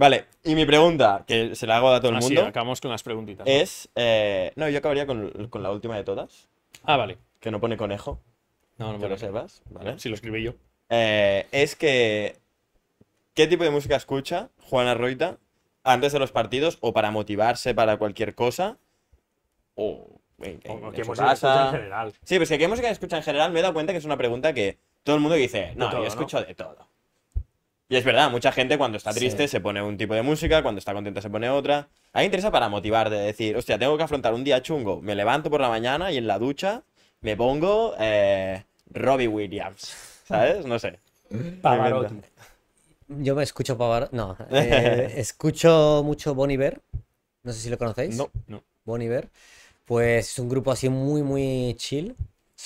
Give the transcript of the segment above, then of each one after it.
Vale, y mi pregunta, que se la hago a todo el mundo. acabamos con las preguntitas. Es. Eh, no, yo acabaría con, la última de todas. Ah, vale. Que no pone conejo. No, no Que lo sepas, ¿vale? Si lo escribí yo. Eh, es que. ¿Qué tipo de música escucha Juana Roita antes de los partidos o para motivarse para cualquier cosa? O. qué música escucha en general. Sí, pues que qué música escucha en general me he dado cuenta que es una pregunta que todo el mundo dice, no, yo escucho de todo. Y es verdad, mucha gente cuando está triste se pone un tipo de música, cuando está contenta se pone otra. A mí me interesa para de decir, hostia, tengo que afrontar un día chungo. Me levanto por la mañana y en la ducha me pongo eh, Robbie Williams, ¿sabes? No sé. Pavarotti. Yo me escucho Pavarotti, no. Eh, escucho mucho Bon Iver, no sé si lo conocéis. No, no. Bon Iver. Pues es un grupo así muy, muy chill,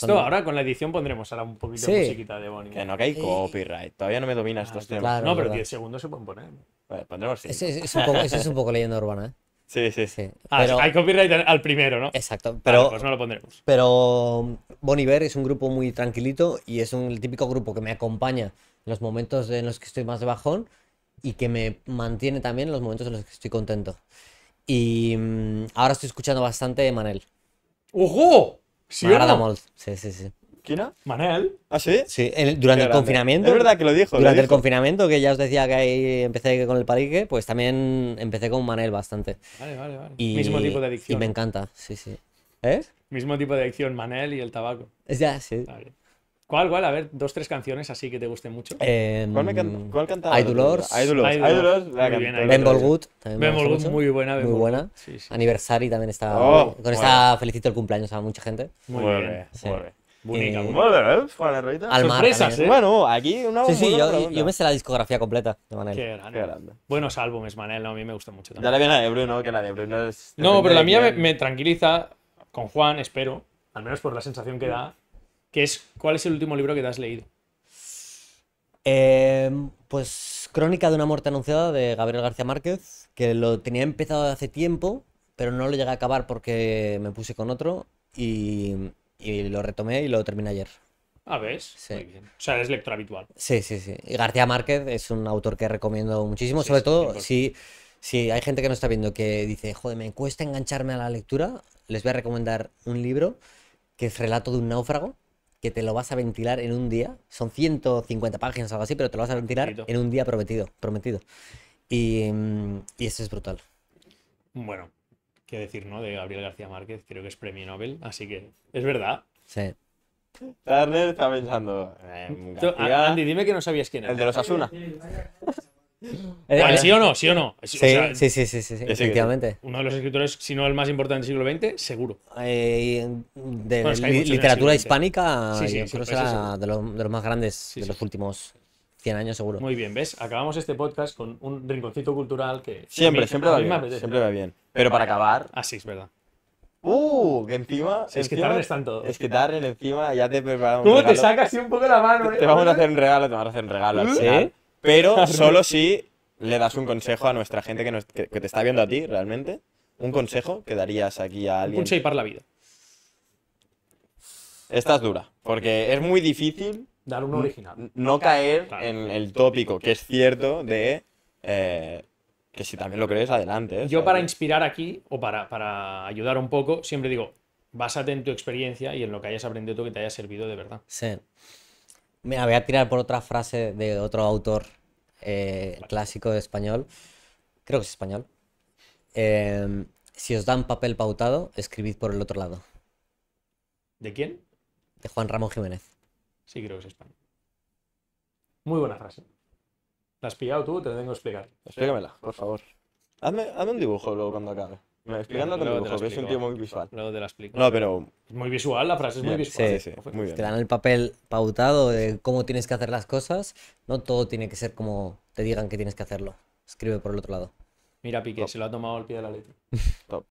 esto ahora con la edición pondremos ahora un poquito de musiquita de Bonnie. Que no, que hay copyright. Todavía no me domina estos temas. no, pero 10 segundos se pueden poner. Bueno, pondremos sí. es un poco, leyenda urbana, ¿eh? Sí, sí. sí. Ah, hay copyright al primero, ¿no? Exacto. Pero, pues no lo pondremos. Pero um, Bon Iver es un grupo muy tranquilito y es un el típico grupo que me acompaña en los momentos en los que estoy más de bajón y que me mantiene también en los momentos en los que estoy contento. Y mm, ahora estoy escuchando bastante de Manel. ¡Ojo! ¿Sí Manel. ¿Ah, sí? Sí, durante el confinamiento. Es verdad que lo dijo. Durante el confinamiento, que ya os decía que ahí empecé con el parique, pues también empecé con Manel bastante. Vale, vale, vale. Y, Mismo tipo de adicción. Y me encanta, sí, sí. ¿Eh? Mismo tipo de adicción, Manel y el tabaco. Es Ya, sí. ¿Cuál, cuál? A ver, dos, tres canciones así que te gusten mucho. Eh, ¿Cuál, me can... ¿Cuál cantaba? I Do I Do Lords. muy buena. Ben muy buena. Sí, también está... Oh, con esta felicito el cumpleaños a mucha gente. Muy, muy bien. bien. Muy bien. Bonita. eh, bueno, ¿eh? Sorpresas, ¿eh? Bueno, aquí una Sí, sí, yo, yo, me sé la discografía completa de Manel. Qué grande. Qué grande. Buenos álbumes, Manel, a mí me gusta mucho también. Ya la a de Bruno, que la de Bruno es... No, pero la mía me, tranquiliza con Juan, espero, al menos por la sensación que da, ¿cuál es el último libro que te has leído? Eh, pues Crónica de una muerte anunciada de Gabriel García Márquez, que lo tenía empezado hace tiempo, pero no lo llegué a acabar porque me puse con otro y, lo retomé y lo terminé ayer. Ah, ¿ves? Muy bien. O sea, es lector habitual. Sí, sí, sí. Y García Márquez es un autor que recomiendo muchísimo, sobre todo si, si hay gente que no está viendo que dice, joder, me cuesta engancharme a la lectura, les voy a recomendar un libro que es Relato de un náufrago que te lo vas a ventilar en un día. Son 150 páginas o algo así, pero te lo vas a ventilar en un día prometido. prometido. Y, mm, y, eso es brutal. Bueno, qué decir, ¿no? De Gabriel García Márquez, creo que es premio Nobel, así que es verdad. Sí. está pensando. Eh, Andy, dime que no sabías quién era. El de los Asuna. Eh, vale, eh, sí o no, sí o no. Sí, sí, sí, sí, efectivamente. Uno de los escritores, si no el más importante del siglo XX, seguro. Eh, de literatura hispánica, creo que será de, los, más grandes de los últimos 100 años, seguro. Muy bien, ¿ves? Acabamos este podcast con un rinconcito cultural que. Siempre, siempre va bien. Siempre va bien. Pero para acabar. Así ah, es verdad. Uh, que encima. Es tardes tanto. Es que tarden encima, ya te preparamos. ¿Cómo te sacas un poco la mano? Te vamos a hacer un regalo, te vamos a hacer un regalo. ¿Sí? Pero solo si le das un consejo a nuestra gente que, te está viendo a ti realmente. Un consejo que darías aquí a alguien. Un shape para la vida. Esta es dura, porque es muy difícil. Dar un original. No caer en el tópico, que es cierto, de. Eh, que si también lo crees, adelante. ¿eh? Yo, para inspirar aquí, o para, ayudar un poco, siempre digo: básate en tu experiencia y en lo que hayas aprendido que te haya servido de verdad. Sí. Me voy a tirar por otra frase de otro autor eh, clásico de español. Creo que es español. Em, si os dan papel pautado, escribid por el otro lado. ¿De quién? De Juan Ramón Jiménez. Sí, creo que es español. Muy buena frase. ¿La has pillado tú? Te la tengo que explicar. Explícamela, por favor. hazme un dibujo luego cuando acabe. Me explicando es un tío muy visual. Luego te la explico. No, pero. Muy visual, la frase es muy visual. sí, Te dan el papel pautado de cómo tienes que hacer las cosas. No todo tiene que ser como te digan que tienes que hacerlo. Escribe por el otro lado. Mira, Piqué, se lo ha tomado al pie de la letra. Top.